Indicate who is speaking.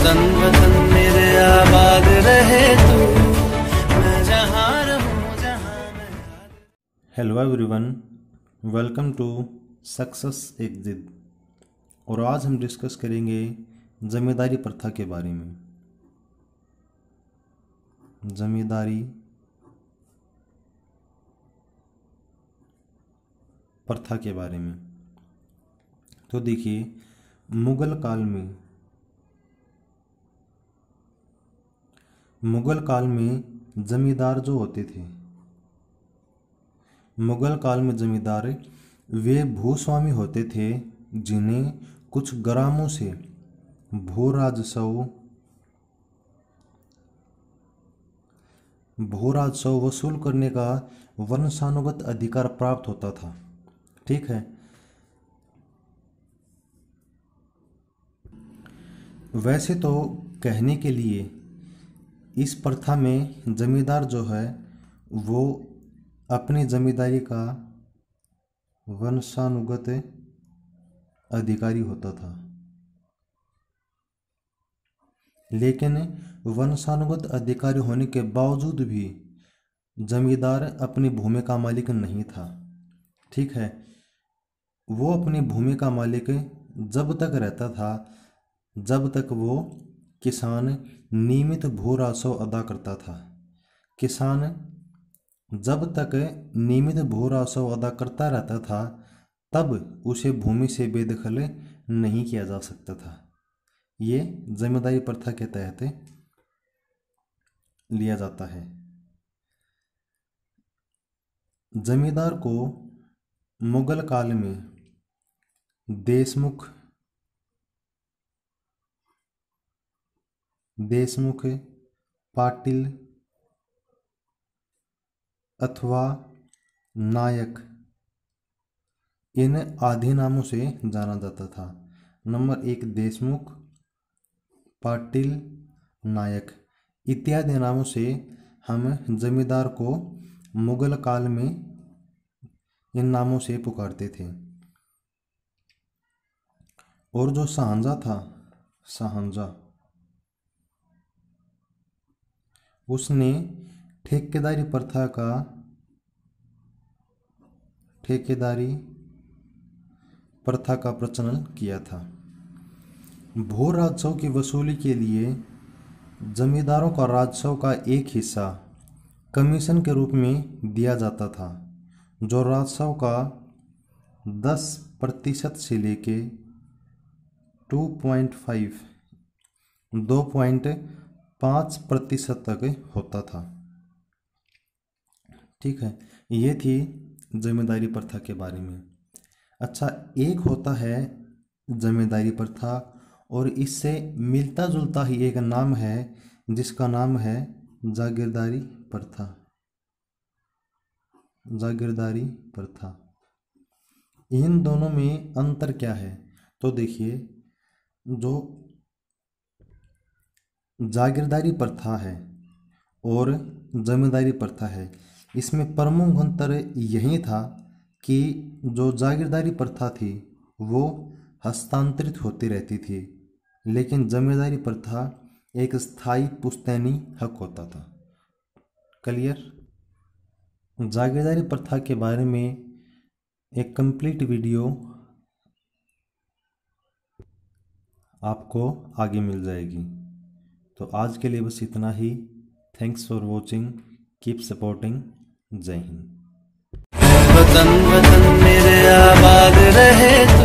Speaker 1: वतन वतन मेरे आबाद रहे तू मैं मैं hello everyone welcome to success एक जिद और आज हम डिस्कस करेंगे ज़मींदारी प्रथा के बारे में ज़मींदारी प्रथा के बारे में तो देखिए मुग़ल काल में मुग़ल काल में ज़मींदार जो होते थे मुग़ल काल में ज़मींदार वे भूस्वामी होते थे जिन्हें कुछ ग्रामों से भू राजस्व भू राजस्व वसूल करने का वंशानुगत अधिकार प्राप्त होता था ठीक है वैसे तो कहने के लिए इस प्रथा में जमींदार जो है वो अपनी जमींदारी का वंशानुगत अधिकारी होता था लेकिन वंशानुगत अधिकारी होने के बावजूद भी जमींदार अपनी भूमि का मालिक नहीं था ठीक है वो अपनी भूमि का मालिक जब तक रहता था जब तक वो किसान नियमित भू राजस्व अदा करता था किसान जब तक नियमित भू राजस्व अदा करता रहता था तब उसे भूमि से बेदखल नहीं किया जा सकता था ये जमींदारी प्रथा के तहत लिया जाता है जमींदार को मुगल काल में देशमुख देशमुख पाटिल अथवा नायक इन आधे नामों से जाना जाता था नंबर एक देशमुख पाटिल नायक इत्यादि नामों से हम जमींदार को मुगल काल में इन नामों से पुकारते थे और जो सहांजा था सहांजा उसने ठेकेदारी प्रथा का ठेकेदारी प्रथा का प्रचलन किया था भू राजस्व की वसूली के लिए जमींदारों का राजस्व का एक हिस्सा कमीशन के रूप में दिया जाता था जो राजस्व का 10 प्रतिशत से लेके 2.5 दो पाँच प्रतिशत तक होता था ठीक है ये थी जमींदारी प्रथा के बारे में अच्छा एक होता है जमींदारी प्रथा और इससे मिलता जुलता ही एक नाम है जिसका नाम है जागीरदारी प्रथा जागीरदारी प्रथा इन दोनों में अंतर क्या है तो देखिए जो जागीरदारी प्रथा है और जमींदारी प्रथा है इसमें प्रमुख अंतर यही था कि जो जागीरदारी प्रथा थी वो हस्तांतरित होती रहती थी लेकिन जमींदारी प्रथा एक स्थायी पुस्तैनी हक होता था क्लियर जागीरदारी प्रथा के बारे में एक कंप्लीट वीडियो आपको आगे मिल जाएगी तो आज के लिए बस इतना ही thanks for watching keep supporting Jai Hind वतन वतन मेरे आबाद रहे